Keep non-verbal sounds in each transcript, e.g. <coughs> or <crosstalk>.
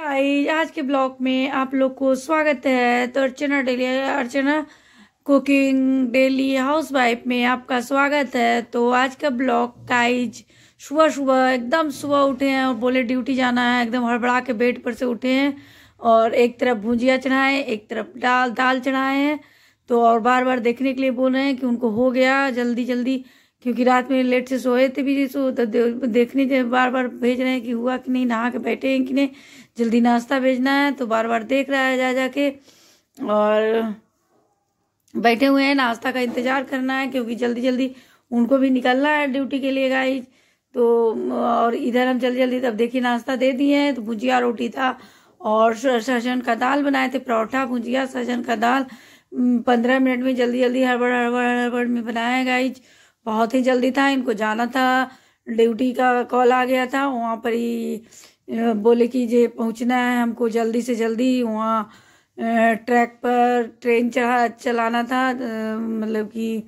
guys आज के blog में आप लोग को स्वागत है तो Archana daily Archana cooking daily housewife में आपका स्वागत है तो आज का ब्लॉग गाइज सुबह सुबह एकदम सुबह उठे हैं और बोले ड्यूटी जाना है एकदम हड़बड़ा के बेड पर से उठे हैं और एक तरफ भुंजिया चढ़ाए एक तरफ दाल दाल चढ़ाए हैं तो और बार बार देखने के लिए बोल रहे हैं कि उनको हो गया जल्दी जल्दी क्योंकि रात में लेट से सोए थे भी सो तो देखने जब बार बार भेज रहे हैं कि हुआ कि नहीं नहा के बैठे हैं कि नहीं जल्दी नाश्ता भेजना है तो बार बार देख रहा है जा जा के और बैठे हुए हैं नाश्ता का इंतज़ार करना है क्योंकि जल्दी जल्दी उनको भी निकलना है ड्यूटी के लिए गाइज तो और इधर हम जल्दी जल्दी तब देखिए नाश्ता दे दिए हैं तो भुजिया रोटी था और सहजन का दाल बनाए थे परौठा भुजिया सहजन का दाल पंद्रह मिनट में जल्दी जल्दी हड़बड़ हड़बड़ हड़बड़ में बनाया गाइज बहुत ही जल्दी था इनको जाना था ड्यूटी का कॉल आ गया था वहाँ पर ही बोले कि जे पहुँचना है हमको जल्दी से जल्दी वहाँ ट्रैक पर ट्रेन चढ़ा चलाना था मतलब कि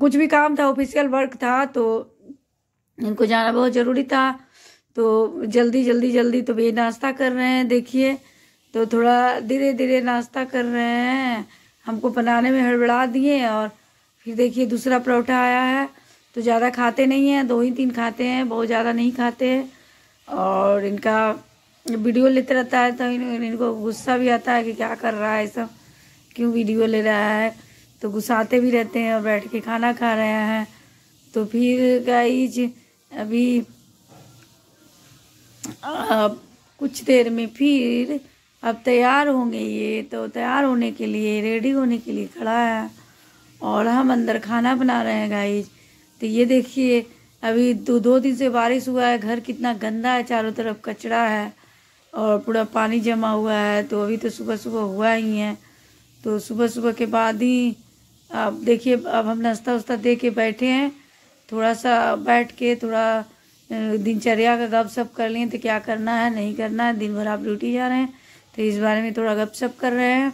कुछ भी काम था ऑफिशियल वर्क था तो इनको जाना बहुत ज़रूरी था तो जल्दी जल्दी जल्दी तो ये नाश्ता कर रहे हैं देखिए तो थोड़ा धीरे धीरे नाश्ता कर रहे हैं हमको बनाने में हड़बड़ा दिए और फिर देखिए दूसरा परोठा आया है तो ज़्यादा खाते नहीं हैं दो ही तीन खाते हैं बहुत ज़्यादा नहीं खाते हैं और इनका वीडियो लेते रहता है तो इन, इनको गुस्सा भी आता है कि क्या कर रहा है सब क्यों वीडियो ले रहा है तो गुस्साते भी रहते हैं और बैठ के खाना खा रहे हैं तो फिर गाइज अभी अब कुछ देर में फिर अब तैयार होंगे ये तो तैयार होने के लिए रेडी होने के लिए खड़ा है और हम अंदर खाना बना रहे हैं गाइज तो ये देखिए अभी दो दो दिन से बारिश हुआ है घर कितना गंदा है चारों तरफ कचरा है और पूरा पानी जमा हुआ है तो अभी तो सुबह सुबह हुआ ही है तो सुबह सुबह के बाद ही अब देखिए अब हम नाश्ता उस्ता दे के बैठे हैं थोड़ा सा बैठ के थोड़ा दिनचर्या का सप कर लिए तो क्या करना है नहीं करना है दिन भर आप ड्यूटी जा रहे हैं तो इस बारे में थोड़ा गपशप कर रहे हैं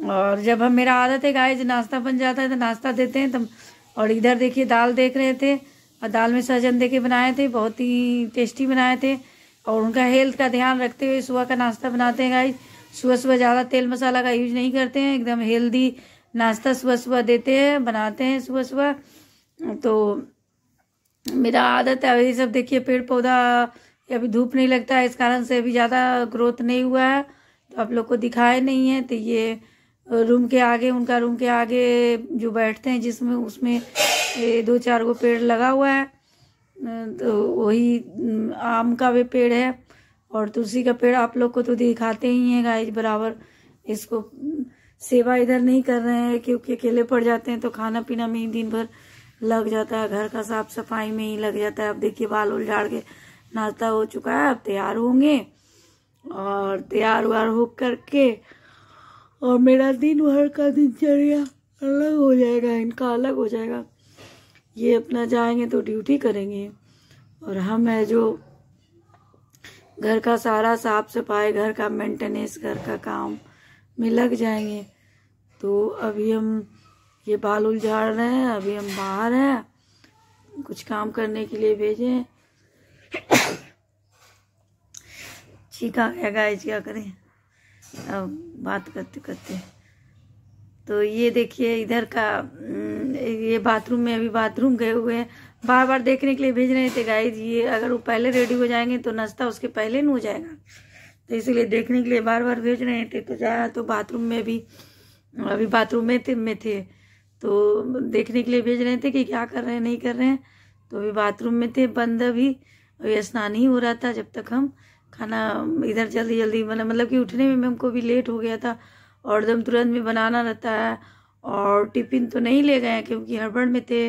और जब हम मेरा आदत है गाय जो नाश्ता बन जाता है तो नाश्ता देते हैं तो और इधर देखिए दाल देख रहे थे और दाल में सहजन दे के बनाए थे बहुत ही टेस्टी बनाए थे और उनका हेल्थ का ध्यान रखते हुए सुबह का नाश्ता बनाते हैं गाय सुबह सुबह ज़्यादा तेल मसाला का यूज नहीं करते हैं एकदम हेल्दी नाश्ता सुबह सुबह देते हैं बनाते हैं सुबह सुबह तो मेरा आदत है अभी सब देखिए पेड़ पौधा अभी धूप नहीं लगता है इस कारण से अभी ज़्यादा ग्रोथ नहीं हुआ है तो आप लोग को दिखाए नहीं है तो ये रूम के आगे उनका रूम के आगे जो बैठते हैं जिसमें उसमें दो चार गो पेड़ लगा हुआ है तो वही आम का भी पेड़ है और तुलसी का पेड़ आप लोग को तो दिखाते ही हैं गाय बराबर इसको सेवा इधर नहीं कर रहे हैं क्योंकि अकेले पड़ जाते हैं तो खाना पीना में ही दिन भर लग जाता है घर का साफ सफाई में ही लग जाता है अब देखिए बाल उल झाड़ के नाश्ता हो चुका है अब तैयार होंगे और तैयार वार हो करके और मेरा दिन भर का दिनचर्या अलग हो जाएगा इनका अलग हो जाएगा ये अपना जाएंगे तो ड्यूटी करेंगे और हम है जो घर का सारा साफ सफाई घर का मेंटेनेंस घर का काम में लग जाएंगे तो अभी हम ये बाल उल झाड़ रहे हैं अभी हम बाहर हैं कुछ काम करने के लिए भेजे ठीक है <coughs> क्या करें बात करते करते तो ये देखिए इधर का ये बाथरूम में अभी बाथरूम गए हुए हैं बार बार देखने के लिए भेज रहे थे गाइज ये अगर वो पहले रेडी हो जाएंगे तो नाश्ता उसके पहले नहीं हो जाएगा तो इसीलिए देखने के लिए बार बार भेज रहे थे तो जाया तो बाथरूम में भी अभी बाथरूम में थे में थे तो देखने के लिए भेज रहे थे कि क्या कर रहे हैं नहीं कर रहे हैं तो अभी बाथरूम में थे बंद अभी अभी स्नान ही हो रहा था जब तक हम खाना इधर जल्दी जल्दी बना मतलब कि उठने में हमको भी लेट हो गया था और दम तुरंत में बनाना रहता है और टिफ़िन तो नहीं ले गए क्योंकि हड़बड़ में थे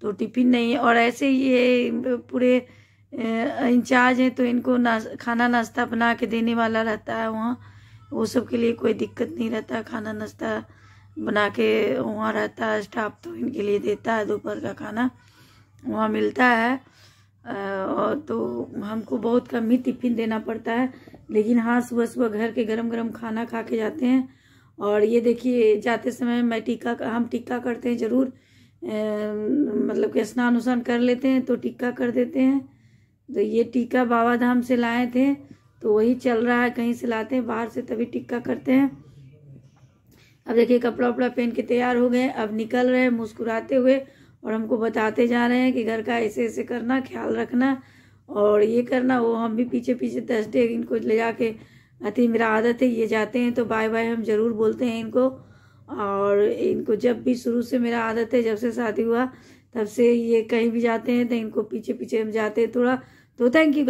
तो टिफ़िन नहीं और ऐसे ही ये पूरे इंचार्ज हैं तो इनको ना खाना नाश्ता बना के देने वाला रहता है वहाँ वो सब के लिए कोई दिक्कत नहीं रहता खाना नाश्ता बना के वहाँ रहता है स्टाफ तो इनके लिए देता है दोपहर का खाना वहाँ मिलता है तो हमको बहुत कम ही टिफिन देना पड़ता है लेकिन हाँ सुबह सुबह घर के गरम गरम खाना खा के जाते हैं और ये देखिए जाते समय मैं टीका हम टीका करते हैं ज़रूर मतलब कि स्नान उस्नान कर लेते हैं तो टीका कर देते हैं तो ये टीका बाबा धाम से लाए थे तो वही चल रहा है कहीं से लाते हैं बाहर से तभी टिक्का करते हैं अब देखिए कपड़ा उपड़ा पहन के तैयार हो गए अब निकल रहे हैं मुस्कुराते हुए और हमको बताते जा रहे हैं कि घर का ऐसे ऐसे करना ख्याल रखना और ये करना वो हम भी पीछे पीछे दस डे इनको ले जाके अति मेरा आदत है ये जाते हैं तो बाय बाय हम ज़रूर बोलते हैं इनको और इनको जब भी शुरू से मेरा आदत है जब से शादी हुआ तब से ये कहीं भी जाते हैं तो इनको पीछे पीछे हम जाते हैं थोड़ा तो थैंक यू